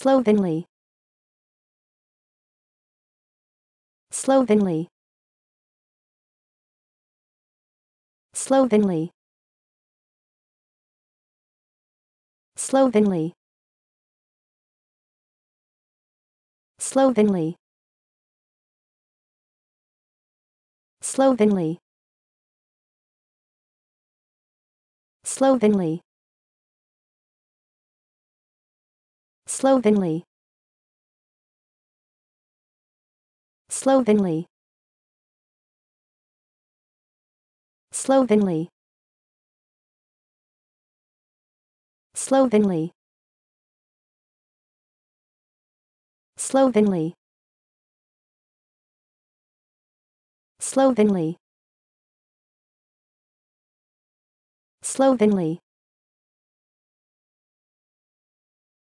slovenly slovenly slovenly slovenly slovenly slovenly slovenly slovenly slovenly slovenly slovenly slovenly slovenly slovenly